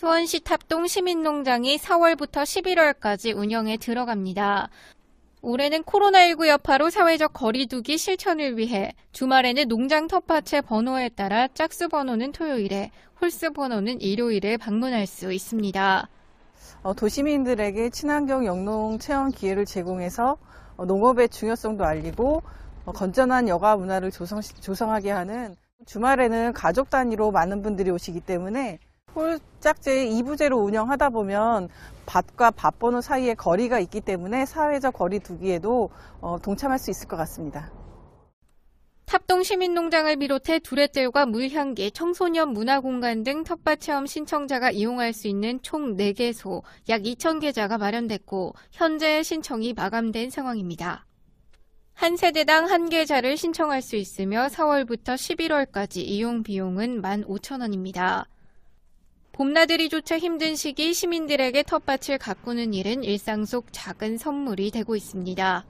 수원시 탑동 시민농장이 4월부터 11월까지 운영에 들어갑니다. 올해는 코로나19 여파로 사회적 거리두기 실천을 위해 주말에는 농장 텃밭의 번호에 따라 짝수 번호는 토요일에, 홀수 번호는 일요일에 방문할 수 있습니다. 어, 도시민들에게 친환경 영농 체험 기회를 제공해서 어, 농업의 중요성도 알리고 어, 건전한 여가 문화를 조성, 조성하게 하는 주말에는 가족 단위로 많은 분들이 오시기 때문에 홀짝제 2부제로 운영하다 보면 밭과 밭번호 사이에 거리가 있기 때문에 사회적 거리 두기에도 어, 동참할 수 있을 것 같습니다. 탑동 시민농장을 비롯해 두레뜰과 물향기, 청소년 문화공간 등 텃밭 체험 신청자가 이용할 수 있는 총 4개소, 약2 0 0 0개자가 마련됐고 현재 신청이 마감된 상황입니다. 한 세대당 한개자를 신청할 수 있으며 4월부터 11월까지 이용 비용은 15,000원입니다. 봄나들이조차 힘든 시기 시민들에게 텃밭을 가꾸는 일은 일상 속 작은 선물이 되고 있습니다.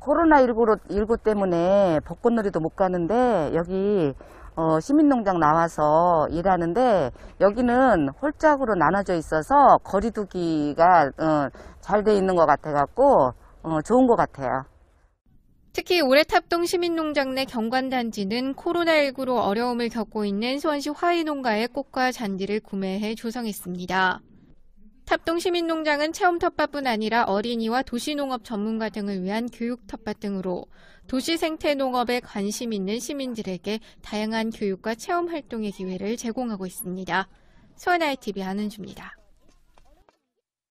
코로나19 때문에 벚꽃놀이도 못 가는데 여기 어, 시민농장 나와서 일하는데 여기는 홀짝으로 나눠져 있어서 거리두기가 어, 잘 돼 있는 것 같아갖고 어, 좋은 것 같아요. 특히 올해 탑동 시민농장 내 경관단지는 코로나19로 어려움을 겪고 있는 수원시 화훼농가의 꽃과 잔디를 구매해 조성했습니다. 탑동 시민농장은 체험 텃밭뿐 아니라 어린이와 도시농업 전문가 등을 위한 교육 텃밭 등으로 도시 생태 농업에 관심 있는 시민들에게 다양한 교육과 체험 활동의 기회를 제공하고 있습니다. 수원 ITV 안는주입니다